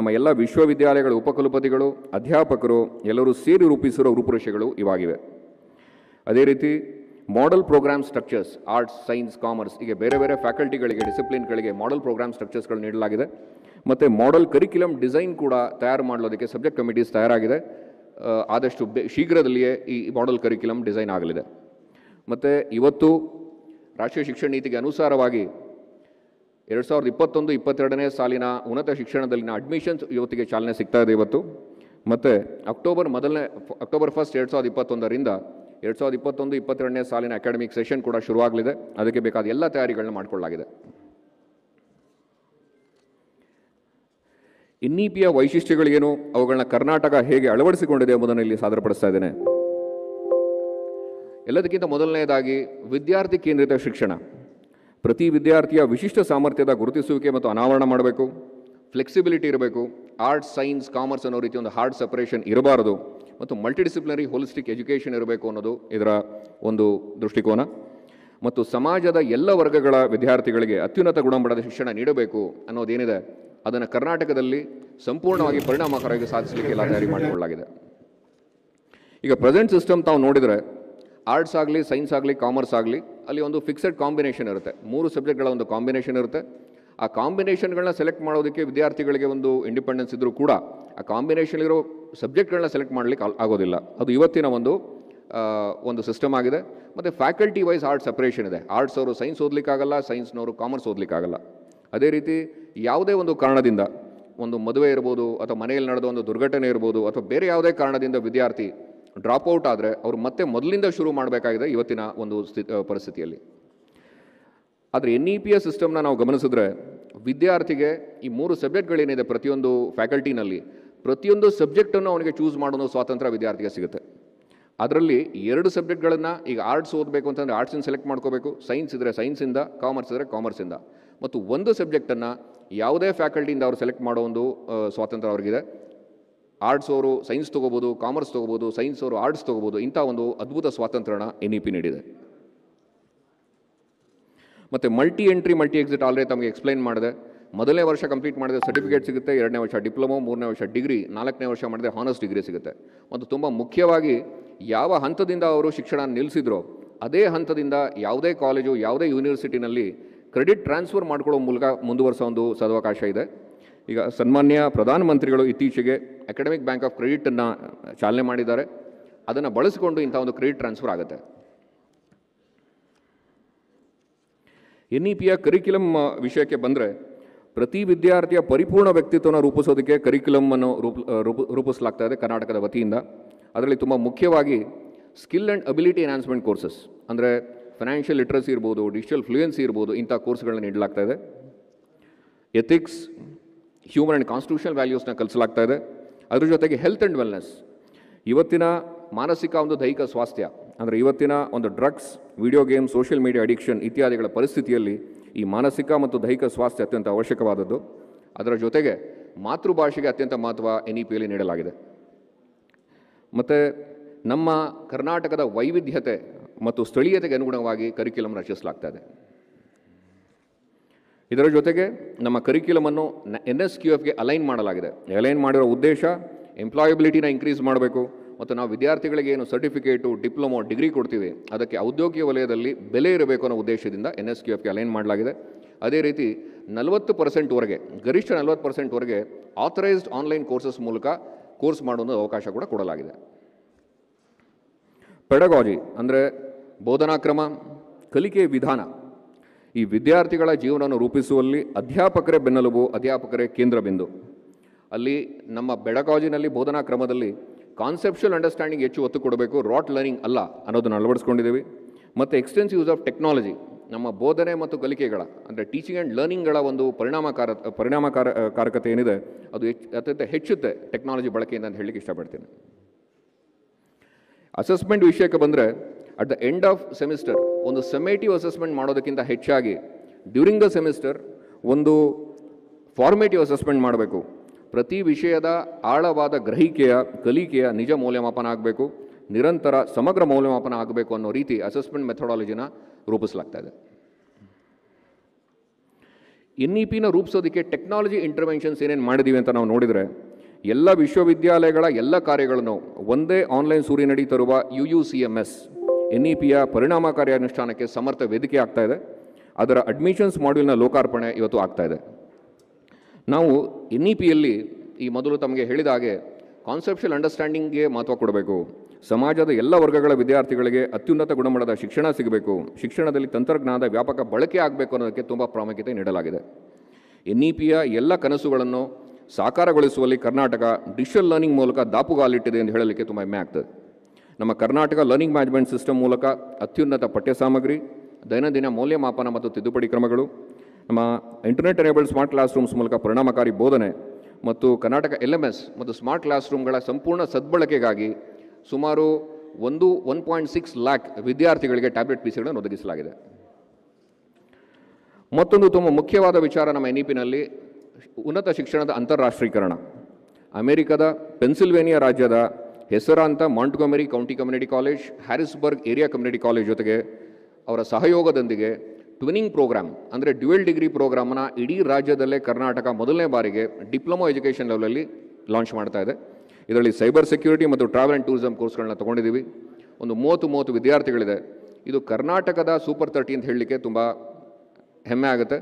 ನಮ್ಮ ಎಲ್ಲ ವಿಶ್ವವಿದ್ಯಾಲಯಗಳ ಉಪಕುಲಪತಿಗಳು ಅಧ್ಯಾಪಕರು ಎಲ್ಲರೂ ಸೇರಿ ರೂಪಿಸಿರುವ ರೂಪುರೇಷೆಗಳು ಇವಾಗಿವೆ ಅದೇ ರೀತಿ model program structures arts science commerce ಹೀಗೆ ಬೇರೆ ಬೇರೆ ಫ್ಯಾಕಲ್ಟಿಗಳಿಗೆ ಡಿಸಿಪ್ಲಿನ್ಗಳಿಗೆ ಮಾಡಲ್ ಪ್ರೋಗ್ರಾಮ್ ಸ್ಟ್ರಕ್ಚರ್ಸ್ಗಳು ನೀಡಲಾಗಿದೆ ಮತ್ತು ಮಾಡಲ್ ಕರಿಕ್ಯುಲಮ್ ಡಿಸೈನ್ ಕೂಡ ತಯಾರು ಮಾಡೋದಕ್ಕೆ ಸಬ್ಜೆಕ್ಟ್ ಕಮಿಟೀಸ್ ತಯಾರಾಗಿದೆ ಆದಷ್ಟು ಬೆ ಶೀಘ್ರದಲ್ಲಿಯೇ ಈ ಮಾಡಲ್ ಕರಿಕ್ಯುಲಮ್ ಡಿಸೈನ್ ಆಗಲಿದೆ ಮತ್ತು ಇವತ್ತು ರಾಷ್ಟ್ರೀಯ ಶಿಕ್ಷಣ ನೀತಿಗೆ ಅನುಸಾರವಾಗಿ ಎರಡು ಸಾವಿರದ ಇಪ್ಪತ್ತೊಂದು ಇಪ್ಪತ್ತೆರಡನೇ ಸಾಲಿನ ಉನ್ನತ ಶಿಕ್ಷಣದಲ್ಲಿನ ಅಡ್ಮಿಷನ್ಸ್ ಇವತ್ತಿಗೆ ಚಾಲನೆ ಸಿಗ್ತಾ ಇದೆ ಇವತ್ತು ಮತ್ತು ಅಕ್ಟೋಬರ್ ಮೊದಲನೇ ಅಕ್ಟೋಬರ್ ಫಸ್ಟ್ ಎರಡು ಸಾವಿರದ ಇಪ್ಪತ್ತೊಂದರಿಂದ ಎರಡು ಸಾವಿರದ ಇಪ್ಪತ್ತೊಂದು ಇಪ್ಪತ್ತೆರಡನೇ ಸಾಲಿನ ಅಕಾಡೆಮಿಕ್ ಸೆಷನ್ ಕೂಡ ಶುರುವಾಗಲಿದೆ ಅದಕ್ಕೆ ಬೇಕಾದ ಎಲ್ಲ ತಯಾರಿಗಳನ್ನ ಮಾಡಿಕೊಳ್ಳಲಾಗಿದೆ ಇನ್ನಿಪಿಯ ವೈಶಿಷ್ಟ್ಯಗಳೇನು ಅವುಗಳನ್ನ ಕರ್ನಾಟಕ ಹೇಗೆ ಅಳವಡಿಸಿಕೊಂಡಿದೆ ಎಂಬುದನ್ನು ಇಲ್ಲಿ ಸಾದರಪಡಿಸ್ತಾ ಇದ್ದೇನೆ ಎಲ್ಲದಕ್ಕಿಂತ ಮೊದಲನೆಯದಾಗಿ ವಿದ್ಯಾರ್ಥಿ ಕೇಂದ್ರಿತ ಶಿಕ್ಷಣ ಪ್ರತಿ ವಿದ್ಯಾರ್ಥಿಯ ವಿಶಿಷ್ಟ ಸಾಮರ್ಥ್ಯದ ಗುರುತಿಸುವಿಕೆ ಮತ್ತು ಅನಾವರಣ ಮಾಡಬೇಕು ಫ್ಲೆಕ್ಸಿಬಿಲಿಟಿ ಇರಬೇಕು ಆರ್ಟ್ಸ್ ಸೈನ್ಸ್ ಕಾಮರ್ಸ್ ಅನ್ನೋ ರೀತಿ ಒಂದು ಹಾರ್ಡ್ ಸಪರೇಷನ್ ಇರಬಾರದು ಮತ್ತು ಮಲ್ಟಿಡಿಸಿಪ್ಲಿನರಿ ಹೋಲಿಸ್ಟಿಕ್ ಎಜುಕೇಷನ್ ಇರಬೇಕು ಅನ್ನೋದು ಇದರ ಒಂದು ದೃಷ್ಟಿಕೋನ ಮತ್ತು ಸಮಾಜದ ಎಲ್ಲ ವರ್ಗಗಳ ವಿದ್ಯಾರ್ಥಿಗಳಿಗೆ ಅತ್ಯುನ್ನತ ಗುಣಮಟ್ಟದ ಶಿಕ್ಷಣ ನೀಡಬೇಕು ಅನ್ನೋದೇನಿದೆ ಅದನ್ನು ಕರ್ನಾಟಕದಲ್ಲಿ ಸಂಪೂರ್ಣವಾಗಿ ಪರಿಣಾಮಕಾರಿಯಾಗಿ ಸಾಧಿಸಲಿಕ್ಕೆ ಎಲ್ಲ ತಯಾರಿ ಮಾಡಿಕೊಳ್ಳಲಾಗಿದೆ ಈಗ ಪ್ರೆಸೆಂಟ್ ಸಿಸ್ಟಮ್ ತಾವು ನೋಡಿದರೆ ಆರ್ಟ್ಸ್ ಆಗಲಿ ಸೈನ್ಸ್ ಆಗಲಿ ಕಾಮರ್ಸ್ ಆಗಲಿ ಅಲ್ಲಿ ಒಂದು ಫಿಕ್ಸೆಡ್ ಕಾಂಬಿನೇಷನ್ ಇರುತ್ತೆ ಮೂರು ಸಬ್ಜೆಕ್ಟ್ಗಳ ಒಂದು ಕಾಂಬಿನೇಷನ್ ಇರುತ್ತೆ ಆ ಕಾಂಬಿನೇಷನ್ಗಳನ್ನ ಸೆಲೆಕ್ಟ್ ಮಾಡೋದಕ್ಕೆ ವಿದ್ಯಾರ್ಥಿಗಳಿಗೆ ಒಂದು ಇಂಡಿಪೆಂಡೆನ್ಸ್ ಇದ್ದರೂ ಕೂಡ ಆ ಕಾಂಬಿನೇಷನ್ ಇರೋ ಸಬ್ಜೆಕ್ಟ್ಗಳನ್ನ ಸೆಲೆಕ್ಟ್ ಮಾಡಲಿಕ್ಕೆ ಆಗೋದಿಲ್ಲ ಅದು ಇವತ್ತಿನ ಒಂದು ಒಂದು ಸಿಸ್ಟಮ್ ಆಗಿದೆ ಮತ್ತು ಫ್ಯಾಕಲ್ಟಿ ವೈಸ್ ಆರ್ಟ್ಸ್ ಸಪ್ರೇಷನ್ ಇದೆ ಆರ್ಟ್ಸ್ ಅವರು ಸೈನ್ಸ್ ಓದಲಿಕ್ಕಾಗಲ್ಲ ಸೈನ್ಸ್ನವರು ಕಾಮರ್ಸ್ ಓದಲಿಕ್ಕಾಗಲ್ಲ ಅದೇ ರೀತಿ ಯಾವುದೇ ಒಂದು ಕಾರಣದಿಂದ ಒಂದು ಮದುವೆ ಇರ್ಬೋದು ಅಥವಾ ಮನೆಯಲ್ಲಿ ನಡೆದ ಒಂದು ದುರ್ಘಟನೆ ಇರ್ಬೋದು ಅಥವಾ ಬೇರೆ ಯಾವುದೇ ಕಾರಣದಿಂದ ವಿದ್ಯಾರ್ಥಿ ಡ್ರಾಪ್ ಔಟ್ ಆದರೆ ಅವರು ಮತ್ತೆ ಮೊದಲಿಂದ ಶುರು ಮಾಡಬೇಕಾಗಿದೆ ಇವತ್ತಿನ ಒಂದು ಸ್ಥಿ ಪರಿಸ್ಥಿತಿಯಲ್ಲಿ ಆದರೆ ಎನ್ ಇ ಪಿ ಎಸ್ ಸಿಸ್ಟಮ್ನ ನಾವು ಗಮನಿಸಿದ್ರೆ ವಿದ್ಯಾರ್ಥಿಗೆ ಈ ಮೂರು ಸಬ್ಜೆಕ್ಟ್ಗಳೇನಿದೆ ಪ್ರತಿಯೊಂದು ಫ್ಯಾಕಲ್ಟಿನಲ್ಲಿ ಪ್ರತಿಯೊಂದು ಸಬ್ಜೆಕ್ಟನ್ನು ಅವನಿಗೆ ಚೂಸ್ ಮಾಡೋ ಸ್ವಾತಂತ್ರ್ಯ ವಿದ್ಯಾರ್ಥಿಗೆ ಸಿಗುತ್ತೆ ಅದರಲ್ಲಿ ಎರಡು ಸಬ್ಜೆಕ್ಟ್ಗಳನ್ನು ಈಗ ಆರ್ಟ್ಸ್ ಓದಬೇಕು ಅಂತಂದರೆ ಆರ್ಟ್ಸಿಂದ ಸೆಲೆಕ್ಟ್ ಮಾಡ್ಕೋಬೇಕು ಸೈನ್ಸ್ ಇದ್ದರೆ ಸೈನ್ಸಿಂದ ಕಾಮರ್ಸ್ ಇದ್ದರೆ ಕಾಮರ್ಸಿಂದ ಮತ್ತು ಒಂದು ಸಬ್ಜೆಕ್ಟನ್ನು ಯಾವುದೇ ಫ್ಯಾಕಲ್ಟಿಯಿಂದ ಅವರು ಸೆಲೆಕ್ಟ್ ಮಾಡೋ ಒಂದು ಸ್ವಾತಂತ್ರ್ಯ ಅವ್ರಿಗಿದೆ ಆರ್ಟ್ಸ್ ಅವರು ಸೈನ್ಸ್ ತೊಗೋಬೋದು ಕಾಮರ್ಸ್ ತೊಗೋಬೋದು ಸೈನ್ಸ್ ಅವರು ಆರ್ಟ್ಸ್ ತೊಗೋಬೋದು ಇಂಥ ಒಂದು ಅದ್ಭುತ ಸ್ವಾತಂತ್ರ್ಯನ ಎನ್ ಇ ಪಿ ನೀಡಿದೆ ಮತ್ತು multi entry multi exit already ತಮಗೆ ಎಕ್ಸ್ಪ್ಲೈನ್ ಮಾಡಿದೆ ಮೊದಲನೇ ವರ್ಷ ಕಂಪ್ಲೀಟ್ ಮಾಡಿದೆ ಸರ್ಟಿಫಿಕೇಟ್ ಸಿಗುತ್ತೆ ಎರಡನೇ ವರ್ಷ ಡಿಪ್ಲೊಮೋ ಮೂರನೇ ವರ್ಷ ಡಿಗ್ರಿ ನಾಲ್ಕನೇ ವರ್ಷ ಮಾಡಿದೆ ಹಾನರ್ಸ್ ಡಿಗ್ರಿ ಸಿಗುತ್ತೆ ಮತ್ತು ತುಂಬ ಮುಖ್ಯವಾಗಿ ಯಾವ ಹಂತದಿಂದ ಅವರು ಶಿಕ್ಷಣ ನಿಲ್ಲಿಸಿದ್ರೋ ಅದೇ ಹಂತದಿಂದ ಯಾವುದೇ ಕಾಲೇಜು ಯಾವುದೇ ಯೂನಿವರ್ಸಿಟಿನಲ್ಲಿ ಕ್ರೆಡಿಟ್ ಟ್ರಾನ್ಸ್ಫರ್ ಮಾಡ್ಕೊಳ್ಳೋ ಮೂಲಕ ಮುಂದುವರಿಸೋ ಒಂದು ಸದವಕಾಶ ಇದೆ ಈಗ ಸನ್ಮಾನ್ಯ ಪ್ರಧಾನಮಂತ್ರಿಗಳು ಇತ್ತೀಚೆಗೆ ಅಕಾಡೆಮಿಕ್ ಬ್ಯಾಂಕ್ ಆಫ್ ಕ್ರೆಡಿಟನ್ನು ಚಾಲನೆ ಮಾಡಿದ್ದಾರೆ ಅದನ್ನು ಬಳಸಿಕೊಂಡು ಇಂಥ ಒಂದು ಕ್ರೆಡಿಟ್ ಟ್ರಾನ್ಸ್ಫರ್ ಆಗುತ್ತೆ ಎನ್ ಇ ಪಿಯ ಕರಿಕ್ಯುಲಮ್ ವಿಷಯಕ್ಕೆ ಬಂದರೆ ಪ್ರತಿ ವಿದ್ಯಾರ್ಥಿಯ ಪರಿಪೂರ್ಣ ವ್ಯಕ್ತಿತ್ವನ ರೂಪಿಸೋದಕ್ಕೆ ಅನ್ನು ರೂಪ ರೂಪ ರೂಪಿಸಲಾಗ್ತಾ ಇದೆ ಕರ್ನಾಟಕದ ವತಿಯಿಂದ ಅದರಲ್ಲಿ ತುಂಬ ಮುಖ್ಯವಾಗಿ skill and ability enhancement courses ಅಂದರೆ ಫೈನಾನ್ಷಿಯಲ್ ಲಿಟ್ರಸಿ ಇರ್ಬೋದು ಡಿಜಿಟಲ್ ಫ್ಲೂಯೆನ್ಸಿ ಇರ್ಬೋದು ಇಂಥ ಕೋರ್ಸ್ಗಳನ್ನ ನೀಡಲಾಗ್ತಾ ಇದೆ ಎಥಿಕ್ಸ್ ಹ್ಯೂಮನ್ ಆ್ಯಂಡ್ ಕಾನ್ಸ್ಟಿಟ್ಯೂಷನ್ ವ್ಯಾಲ್ಯೂಸ್ನ ಕಲಿಸಲಾಗ್ತಾ ಇದೆ ಅದರ ಜೊತೆಗೆ ಹೆಲ್ತ್ ಆ್ಯಂಡ್ ವೆಲ್ನೆಸ್ ಇವತ್ತಿನ ಮಾನಸಿಕ ಒಂದು ದೈಹಿಕ ಸ್ವಾಸ್ಥ್ಯ ಅಂದರೆ ಇವತ್ತಿನ ಒಂದು drugs video game social media addiction ಇತ್ಯಾದಿಗಳ ಪರಿಸ್ಥಿತಿಯಲ್ಲಿ ಈ ಮಾನಸಿಕ ಮತ್ತು ದೈಹಿಕ ಸ್ವಾಸ್ಥ್ಯ ಅತ್ಯಂತ ಅವಶ್ಯಕವಾದದ್ದು ಅದರ ಜೊತೆಗೆ ಮಾತೃಭಾಷೆಗೆ ಅತ್ಯಂತ ಮಹತ್ವ ಎನ್ ಇ e ಪಿಯಲ್ಲಿ ನೀಡಲಾಗಿದೆ ಮತ್ತು ನಮ್ಮ ಕರ್ನಾಟಕದ ವೈವಿಧ್ಯತೆ ಮತ್ತು ಸ್ಥಳೀಯತೆಗೆ ಅನುಗುಣವಾಗಿ ಕರಿಕ್ಯುಲಮ್ ರಚಿಸಲಾಗ್ತಾ ಇದೆ ಇದರ ಜೊತೆಗೆ ನಮ್ಮ ಕರಿಕ್ಯುಲಮನ್ನು ಎನ್ ಎಸ್ ಕ್ಯೂ ಎಫ್ಗೆ ಅಲೈನ್ ಮಾಡಲಾಗಿದೆ ಅಲೈನ್ ಮಾಡಿರೋ ಉದ್ದೇಶ ಎಂಪ್ಲಾಯಬಿಲಿಟಿನ ಇನ್ಕ್ರೀಸ್ ಮಾಡಬೇಕು ಮತ್ತು ನಾವು ವಿದ್ಯಾರ್ಥಿಗಳಿಗೆ ಏನು ಸರ್ಟಿಫಿಕೇಟು ಡಿಪ್ಲೊಮೊ ಡಿಗ್ರಿ ಕೊಡ್ತೀವಿ ಅದಕ್ಕೆ ಔದ್ಯೋಗಿಕ ವಲಯದಲ್ಲಿ ಬೆಲೆ ಇರಬೇಕು ಅನ್ನೋ ಉದ್ದೇಶದಿಂದ ಎನ್ ಎಸ್ ಕ್ಯೂ ಎಫ್ಗೆ ಅಲೈನ್ ಮಾಡಲಾಗಿದೆ ಅದೇ ರೀತಿ ನಲವತ್ತು ಪರ್ಸೆಂಟ್ವರೆಗೆ ಗರಿಷ್ಠ ನಲವತ್ತು ಪರ್ಸೆಂಟ್ವರೆಗೆ ಆಥರೈಸ್ಡ್ ಆನ್ಲೈನ್ ಕೋರ್ಸಸ್ ಮೂಲಕ ಕೋರ್ಸ್ ಮಾಡುವ ಅವಕಾಶ ಕೂಡ ಕೊಡಲಾಗಿದೆ ಪೆಡಗಾಜಿ ಅಂದರೆ ಬೋಧನಾ ಕ್ರಮ ಕಲಿಕೆ ವಿಧಾನ ಈ ವಿದ್ಯಾರ್ಥಿಗಳ ಜೀವನವನ್ನು ರೂಪಿಸುವಲ್ಲಿ ಅಧ್ಯಾಪಕರೇ ಬೆನ್ನೆಲುಬು ಅಧ್ಯಾಪಕರೇ ಕೇಂದ್ರ ಬಿಂದು ಅಲ್ಲಿ ನಮ್ಮ ಬೆಳಗಾಜಿನಲ್ಲಿ ಬೋಧನಾ ಕ್ರಮದಲ್ಲಿ ಕಾನ್ಸೆಪ್ಷುವಲ್ ಅಂಡರ್ಸ್ಟ್ಯಾಂಡಿಂಗ್ ಹೆಚ್ಚು ಒತ್ತು ಕೊಡಬೇಕು ರಾಟ್ ಲರ್ನಿಂಗ್ ಅಲ್ಲ ಅನ್ನೋದನ್ನು ಅಳವಡಿಸ್ಕೊಂಡಿದ್ದೀವಿ ಮತ್ತು ಎಕ್ಸ್ಟೆನ್ಸ್ ಯೂಸ್ ಆಫ್ ಟೆಕ್ನಾಲಜಿ ನಮ್ಮ ಬೋಧನೆ ಮತ್ತು ಕಲಿಕೆಗಳ ಅಂದರೆ ಟೀಚಿಂಗ್ ಆ್ಯಂಡ್ ಲರ್ನಿಂಗ್ಗಳ ಒಂದು ಪರಿಣಾಮಕಾರ ಪರಿಣಾಮಕಾರ ಕಾರಕತೆ ಏನಿದೆ ಅದು ಅತ್ಯಂತ ಹೆಚ್ಚುತ್ತೆ ಟೆಕ್ನಾಲಜಿ ಬಳಕೆಯಿಂದ ಅಂತ ಹೇಳಲಿಕ್ಕೆ ಇಷ್ಟಪಡ್ತೀನಿ ಅಸೆಸ್ಮೆಂಟ್ ವಿಷಯಕ್ಕೆ ಬಂದರೆ at the end of semester ಒಂದು ಸಮೇಟಿವ್ ಅಸೆಸ್ಮೆಂಟ್ ಮಾಡೋದಕ್ಕಿಂತ ಹೆಚ್ಚಾಗಿ ಡ್ಯೂರಿಂಗ್ ದ ಸೆಮಿಸ್ಟರ್ ಒಂದು ಫಾರ್ಮೇಟಿವ್ ಅಸೆಸ್ಮೆಂಟ್ ಮಾಡಬೇಕು ಪ್ರತಿ ವಿಷಯದ ಆಳವಾದ ಗ್ರಹಿಕೆಯ ಕಲಿಕೆಯ ನಿಜ ಮೌಲ್ಯಮಾಪನ ಆಗಬೇಕು ನಿರಂತರ ಸಮಗ್ರ ಮೌಲ್ಯಮಾಪನ ಆಗಬೇಕು ಅನ್ನೋ ರೀತಿ ಅಸೆಸ್ಮೆಂಟ್ ಮೆಥಡಾಲಜಿನ ರೂಪಿಸಲಾಗ್ತಾ ಇದೆ ಎನ್ ಇ ಪಿನ ರೂಪಿಸೋದಕ್ಕೆ ಟೆಕ್ನಾಲಜಿ ಇಂಟರ್ವೆನ್ಷನ್ಸ್ ಏನೇನು ಮಾಡಿದ್ದೀವಿ ಅಂತ ನಾವು ನೋಡಿದರೆ ಎಲ್ಲ ವಿಶ್ವವಿದ್ಯಾಲಯಗಳ ಎಲ್ಲ ಕಾರ್ಯಗಳನ್ನು ಒಂದೇ ಆನ್ಲೈನ್ ಸೂರ್ಯನಡಿ ತರುವ U U C M S N E ಪಿಯ ಪರಿಣಾಮಕಾರಿ ಅನುಷ್ಠಾನಕ್ಕೆ ಸಮರ್ಥ ವೇದಿಕೆ ಆಗ್ತಾ ಇದೆ ಅದರ ಅಡ್ಮಿಷನ್ಸ್ ಮಾಡ್ಯೂಲ್ನ ಲೋಕಾರ್ಪಣೆ ಇವತ್ತು ಆಗ್ತಾ ಇದೆ ನಾವು ಎನ್ ಇ ಪಿಯಲ್ಲಿ ಈ ಮೊದಲು ತಮಗೆ ಹೇಳಿದ ಹಾಗೆ ಕಾನ್ಸೆಪ್ಷುಯಲ್ ಅಂಡರ್ಸ್ಟ್ಯಾಂಡಿಂಗ್ಗೆ ಮಹತ್ವ ಕೊಡಬೇಕು ಸಮಾಜದ ಎಲ್ಲ ವರ್ಗಗಳ ವಿದ್ಯಾರ್ಥಿಗಳಿಗೆ ಅತ್ಯುನ್ನತ ಗುಣಮಟ್ಟದ ಶಿಕ್ಷಣ ಸಿಗಬೇಕು ಶಿಕ್ಷಣದಲ್ಲಿ ತಂತ್ರಜ್ಞಾನದ ವ್ಯಾಪಕ ಬಳಕೆ ಆಗಬೇಕು ಅನ್ನೋದಕ್ಕೆ ತುಂಬ ಪ್ರಾಮುಖ್ಯತೆ ನೀಡಲಾಗಿದೆ ಎನ್ ಇ ಪಿಯ ಎಲ್ಲ ಕನಸುಗಳನ್ನು ಸಾಕಾರಗೊಳಿಸುವಲ್ಲಿ ಕರ್ನಾಟಕ ಡಿಜಿಟಲ್ ಲರ್ನಿಂಗ್ ಮೂಲಕ ದಾಪುಗಾಲಿಟ್ಟಿದೆ ಎಂದು ಹೇಳಲಿಕ್ಕೆ ತುಂಬ ಹೆಮ್ಮೆ ಆಗ್ತದೆ ನಮ್ಮ ಕರ್ನಾಟಕ ಲರ್ನಿಂಗ್ ಮ್ಯಾನೇಜ್ಮೆಂಟ್ ಸಿಸ್ಟಮ್ ಮೂಲಕ ಅತ್ಯುನ್ನತ ಪಠ್ಯ ಸಾಮಗ್ರಿ ದೈನಂದಿನ ಮೌಲ್ಯಮಾಪನ ಮತ್ತು ತಿದ್ದುಪಡಿ ಕ್ರಮಗಳು ನಮ್ಮ internet enabled smart classrooms ಮೂಲಕ ಪರಿಣಾಮಕಾರಿ ಬೋಧನೆ ಮತ್ತು ಕರ್ನಾಟಕ ಎಲ್ ಎಮ್ ಎಸ್ ಮತ್ತು ಸ್ಮಾರ್ಟ್ ಕ್ಲಾಸ್ ರೂಮ್ಗಳ ಸಂಪೂರ್ಣ ಸದ್ಬಳಕೆಗಾಗಿ ಸುಮಾರು ಒಂದು ಒನ್ ಪಾಯಿಂಟ್ ಸಿಕ್ಸ್ ಲ್ಯಾಕ್ ವಿದ್ಯಾರ್ಥಿಗಳಿಗೆ ಟ್ಯಾಬ್ಲೆಟ್ ಪೀಸ್ಗಳನ್ನು ಒದಗಿಸಲಾಗಿದೆ ಮತ್ತೊಂದು ತುಂಬ ಮುಖ್ಯವಾದ ವಿಚಾರ ನಮ್ಮ ಎನ್ ಉನ್ನತ ಶಿಕ್ಷಣದ ಅಂತಾರಾಷ್ಟ್ರೀಕರಣ ಅಮೆರಿಕದ ಪೆನ್ಸಿಲ್ವೇನಿಯಾ ರಾಜ್ಯದ ಹೆಸರಾಂತ Montgomery county community college Harrisburg area community college ಜೊತೆಗೆ ಅವರ ಸಹಯೋಗದೊಂದಿಗೆ ಟ್ವಿನಿಂಗ್ ಪ್ರೋಗ್ರಾಮ್ ಅಂದರೆ ಡ್ಯುವೆಲ್ ಡಿಗ್ರಿ ಪ್ರೋಗ್ರಾಮನ್ನು ಇಡೀ ರಾಜ್ಯದಲ್ಲೇ ಕರ್ನಾಟಕ ಮೊದಲನೇ ಬಾರಿಗೆ ಡಿಪ್ಲೊಮೊ ಎಜುಕೇಷನ್ ಲೆವೆಲಲ್ಲಿ ಲಾಂಚ್ ಮಾಡ್ತಾ ಇದೆ ಇದರಲ್ಲಿ ಸೈಬರ್ ಸೆಕ್ಯೂರಿಟಿ ಮತ್ತು ಟ್ರಾವೆಲ್ ಆ್ಯಂಡ್ ಟೂರಿಸಮ್ ಕೋರ್ಸ್ಗಳನ್ನ ತೊಗೊಂಡಿದ್ದೀವಿ ಒಂದು ಮೂವತ್ತು ಮೂವತ್ತು ವಿದ್ಯಾರ್ಥಿಗಳಿದೆ ಇದು ಕರ್ನಾಟಕದ ಸೂಪರ್ ತರ್ಟಿ ಅಂತ ಹೇಳಲಿಕ್ಕೆ ತುಂಬ ಹೆಮ್ಮೆ ಆಗುತ್ತೆ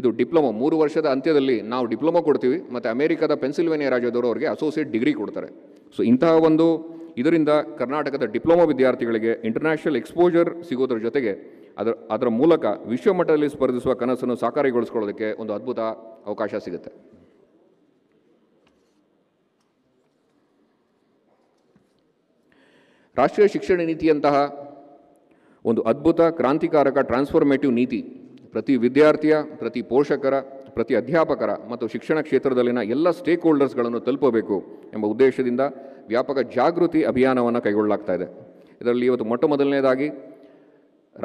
ಇದು ಡಿಪ್ಲೊಮೊ ಮೂರು ವರ್ಷದ ಅಂತ್ಯದಲ್ಲಿ ನಾವು ಡಿಪ್ಲೊಮೊ ಕೊಡ್ತೀವಿ ಮತ್ತು ಅಮೆರಿಕದ ಪೆನ್ಸಿಲ್ವೇನಿಯಾ ರಾಜ್ಯದವರು ಅವರಿಗೆ ಅಸೋಸಿಯೇಟ್ ಡಿಗ್ರಿ ಕೊಡ್ತಾರೆ ಸೊ ಇಂತಹ ಒಂದು ಇದರಿಂದ ಕರ್ನಾಟಕದ ಡಿಪ್ಲೊಮೊ ವಿದ್ಯಾರ್ಥಿಗಳಿಗೆ ಇಂಟರ್ನ್ಯಾಷನಲ್ ಎಕ್ಸ್ಪೋಜರ್ ಸಿಗೋದ್ರ ಜೊತೆಗೆ ಅದರ ಅದರ ಮೂಲಕ ವಿಶ್ವಮಟ್ಟದಲ್ಲಿ ಸ್ಪರ್ಧಿಸುವ ಕನಸನ್ನು ಸಾಕಾರಗೊಳಿಸ್ಕೊಳ್ಳೋದಕ್ಕೆ ಒಂದು ಅದ್ಭುತ ಅವಕಾಶ ಸಿಗುತ್ತೆ ರಾಷ್ಟ್ರೀಯ ಶಿಕ್ಷಣ ನೀತಿಯಂತಹ ಒಂದು ಅದ್ಭುತ ಕ್ರಾಂತಿಕಾರಕ ಟ್ರಾನ್ಸ್ಫಾರ್ಮೇಟಿವ್ ನೀತಿ ಪ್ರತಿ ವಿದ್ಯಾರ್ಥಿಯ ಪ್ರತಿ ಪೋಷಕರ ಪ್ರತಿ ಅಧ್ಯಾಪಕರ ಮತ್ತು ಶಿಕ್ಷಣ ಕ್ಷೇತ್ರದಲ್ಲಿನ ಎಲ್ಲ ಸ್ಟೇಕ್ ಹೋಲ್ಡರ್ಸ್ಗಳನ್ನು ತಲುಪಬೇಕು ಎಂಬ ಉದ್ದೇಶದಿಂದ ವ್ಯಾಪಕ ಜಾಗೃತಿ ಅಭಿಯಾನವನ್ನು ಕೈಗೊಳ್ಳಲಾಗ್ತಾ ಇದೆ ಇದರಲ್ಲಿ ಇವತ್ತು ಮೊಟ್ಟ ಮೊದಲನೇದಾಗಿ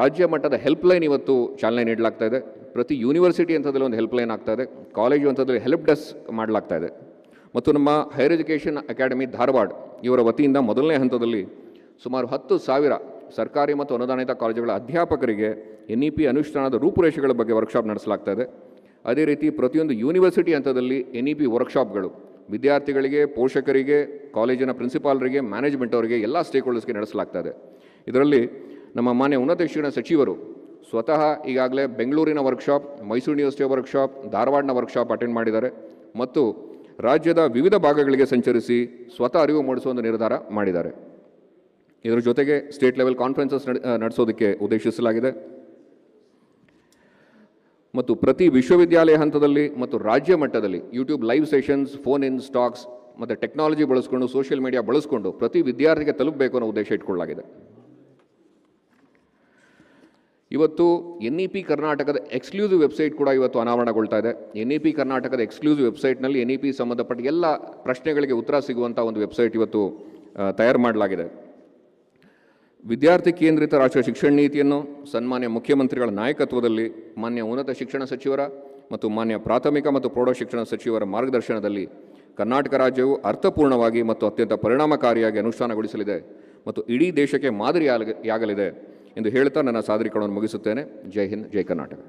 ರಾಜ್ಯ ಮಟ್ಟದ ಹೆಲ್ಪ್ಲೈನ್ ಇವತ್ತು ಚಾಲನೆ ನೀಡಲಾಗ್ತಾ ಇದೆ ಪ್ರತಿ ಯೂನಿವರ್ಸಿಟಿ ಅಂಥದ್ರಲ್ಲಿ ಒಂದು ಹೆಲ್ಪ್ಲೈನ್ ಆಗ್ತಾ ಇದೆ ಕಾಲೇಜು ಅಂಥದ್ರಲ್ಲಿ ಹೆಲ್ಪ್ ಡೆಸ್ಕ್ ಮಾಡಲಾಗ್ತಾ ಇದೆ ಮತ್ತು ನಮ್ಮ ಹೈಯರ್ ಎಜುಕೇಷನ್ ಅಕಾಡೆಮಿ ಧಾರವಾಡ ಇವರ ವತಿಯಿಂದ ಮೊದಲನೇ ಹಂತದಲ್ಲಿ ಸುಮಾರು ಹತ್ತು ಸಾವಿರ ಸರ್ಕಾರಿ ಮತ್ತು ಅನುದಾನಿತ ಕಾಲೇಜುಗಳ ಅಧ್ಯಾಪಕರಿಗೆ ಎನ್ ಇ ಪಿ ಅನುಷ್ಠಾನದ ರೂಪುರೇಷೆಗಳ ಬಗ್ಗೆ ವರ್ಕ್ಶಾಪ್ ನಡೆಸಲಾಗ್ತಾ ಇದೆ ಅದೇ ರೀತಿ ಪ್ರತಿಯೊಂದು ಯೂನಿವರ್ಸಿಟಿ ಹಂತದಲ್ಲಿ ಎನ್ ಇ ಪಿ ವರ್ಕ್ಶಾಪ್ಗಳು ವಿದ್ಯಾರ್ಥಿಗಳಿಗೆ ಪೋಷಕರಿಗೆ ಕಾಲೇಜಿನ ಪ್ರಿನ್ಸಿಪಾಲ್ರಿಗೆ ಮ್ಯಾನೇಜ್ಮೆಂಟ್ ಅವರಿಗೆ ಎಲ್ಲ ಸ್ಟೇಕ್ ಹೋಲ್ಡರ್ಸ್ಗೆ ನಡೆಸಲಾಗ್ತಾ ಇದೆ ಇದರಲ್ಲಿ ನಮ್ಮ ಮಾನ್ಯ ಉನ್ನತ ಶಿಕ್ಷಣ ಸಚಿವರು ಸ್ವತಃ ಈಗಾಗಲೇ ಬೆಂಗಳೂರಿನ ವರ್ಕ್ಶಾಪ್ ಮೈಸೂರು ಯೂನಿವರ್ಸಿಟಿಯ ವರ್ಕ್ಶಾಪ್ ಧಾರವಾಡನ ವರ್ಕ್ಶಾಪ್ ಅಟೆಂಡ್ ಮಾಡಿದ್ದಾರೆ ಮತ್ತು ರಾಜ್ಯದ ವಿವಿಧ ಭಾಗಗಳಿಗೆ ಸಂಚರಿಸಿ ಸ್ವತಃ ಅರಿವು ಮೂಡಿಸುವ ನಿರ್ಧಾರ ಮಾಡಿದ್ದಾರೆ ಇದರ ಜೊತೆಗೆ ಸ್ಟೇಟ್ ಲೆವೆಲ್ ಕಾನ್ಫರೆನ್ಸಸ್ ನಡೆಸೋದಕ್ಕೆ ಉದ್ದೇಶಿಸಲಾಗಿದೆ ಮತ್ತು ಪ್ರತಿ ವಿಶ್ವವಿದ್ಯಾಲಯ ಹಂತದಲ್ಲಿ ಮತ್ತು ರಾಜ್ಯ ಮಟ್ಟದಲ್ಲಿ YouTube live sessions phone in stocks ಮತ್ತು ಟೆಕ್ನಾಲಜಿ ಬಳಸ್ಕೊಂಡು ಸೋಷಿಯಲ್ ಮೀಡಿಯಾ ಬಳಸ್ಕೊಂಡು ಪ್ರತಿ ವಿದ್ಯಾರ್ಥಿಗೆ ತಲುಪಬೇಕು ಅನ್ನೋ ಉದ್ದೇಶ ಇಟ್ಕೊಳ್ಳಲಾಗಿದೆ ಇವತ್ತು ಎನ್ ಇ ಪಿ ಕರ್ನಾಟಕದ ಎಕ್ಸ್ಕ್ಲೂಸಿವ್ ವೆಬ್ಸೈಟ್ ಕೂಡ ಇವತ್ತು ಅನಾವರಣಗೊಳ್ತಾ ಇದೆ ಎನ್ ಇ ಪಿ ಕರ್ನಾಟಕದ ಎಕ್ಸ್ಕ್ಲೂಸಿವ್ ವೆಬ್ಸೈಟ್ನಲ್ಲಿ ಎನ್ ಇ ಪಿ ಸಂಬಂಧಪಟ್ಟ ಎಲ್ಲ ಪ್ರಶ್ನೆಗಳಿಗೆ ಉತ್ತರ ಸಿಗುವಂಥ ಒಂದು ವೆಬ್ಸೈಟ್ ಇವತ್ತು ತಯಾರು ಮಾಡಲಾಗಿದೆ ವಿದ್ಯಾರ್ಥಿ ಕೇಂದ್ರಿತ ರಾಷ್ಟ್ರೀಯ ಶಿಕ್ಷಣ ನೀತಿಯನ್ನು ಸನ್ಮಾನ್ಯ ಮುಖ್ಯಮಂತ್ರಿಗಳ ನಾಯಕತ್ವದಲ್ಲಿ ಮಾನ್ಯ ಉನ್ನತ ಶಿಕ್ಷಣ ಸಚಿವರ ಮತ್ತು ಮಾನ್ಯ ಪ್ರಾಥಮಿಕ ಮತ್ತು ಪ್ರೌಢ ಶಿಕ್ಷಣ ಸಚಿವರ ಮಾರ್ಗದರ್ಶನದಲ್ಲಿ ಕರ್ನಾಟಕ ರಾಜ್ಯವು ಅರ್ಥಪೂರ್ಣವಾಗಿ ಮತ್ತು ಅತ್ಯಂತ ಪರಿಣಾಮಕಾರಿಯಾಗಿ ಅನುಷ್ಠಾನಗೊಳಿಸಲಿದೆ ಮತ್ತು ಇಡೀ ದೇಶಕ್ಕೆ ಮಾದರಿಯಾಗಲಿದೆ ಎಂದು ಹೇಳ್ತಾ ನನ್ನ ಸಾದರೀಕರಣವನ್ನು ಮುಗಿಸುತ್ತೇನೆ ಜೈ ಹಿಂದ್ ಜೈ ಕರ್ನಾಟಕ